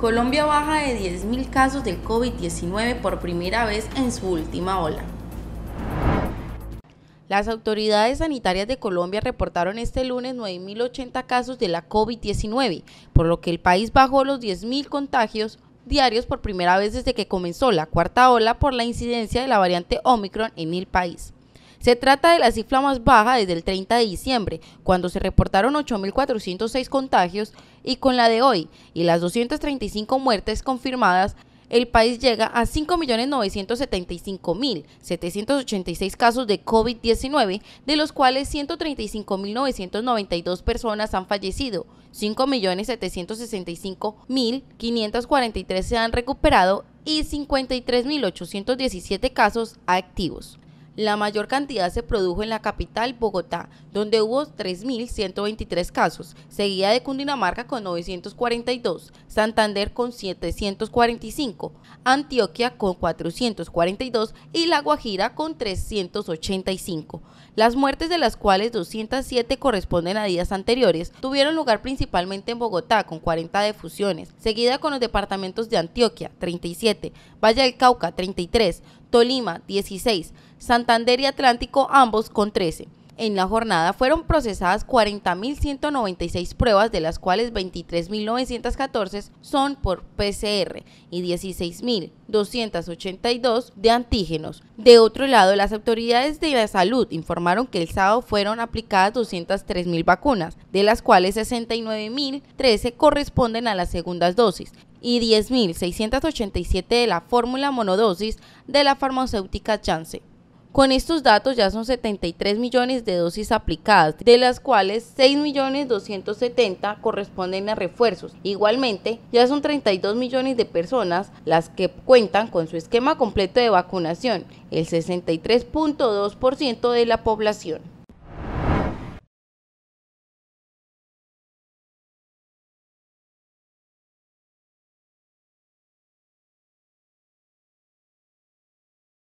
Colombia baja de 10.000 casos del COVID-19 por primera vez en su última ola. Las autoridades sanitarias de Colombia reportaron este lunes 9.080 casos de la COVID-19, por lo que el país bajó los 10.000 contagios diarios por primera vez desde que comenzó la cuarta ola por la incidencia de la variante Omicron en el país. Se trata de la cifra más baja desde el 30 de diciembre, cuando se reportaron 8.406 contagios, y con la de hoy y las 235 muertes confirmadas, el país llega a 5.975.786 casos de COVID-19, de los cuales 135.992 personas han fallecido, 5.765.543 se han recuperado y 53.817 casos activos. La mayor cantidad se produjo en la capital, Bogotá, donde hubo 3.123 casos, seguida de Cundinamarca con 942, Santander con 745, Antioquia con 442 y La Guajira con 385. Las muertes de las cuales 207 corresponden a días anteriores tuvieron lugar principalmente en Bogotá con 40 defusiones, seguida con los departamentos de Antioquia 37, Valle del Cauca 33, Tolima 16, Santander y Atlántico ambos con 13. En la jornada fueron procesadas 40.196 pruebas, de las cuales 23.914 son por PCR y 16.282 de antígenos. De otro lado, las autoridades de la salud informaron que el sábado fueron aplicadas 203.000 vacunas, de las cuales 69.013 corresponden a las segundas dosis y 10.687 de la fórmula monodosis de la farmacéutica Chance. Con estos datos ya son 73 millones de dosis aplicadas, de las cuales 6.270 corresponden a refuerzos. Igualmente, ya son 32 millones de personas las que cuentan con su esquema completo de vacunación, el 63.2% de la población.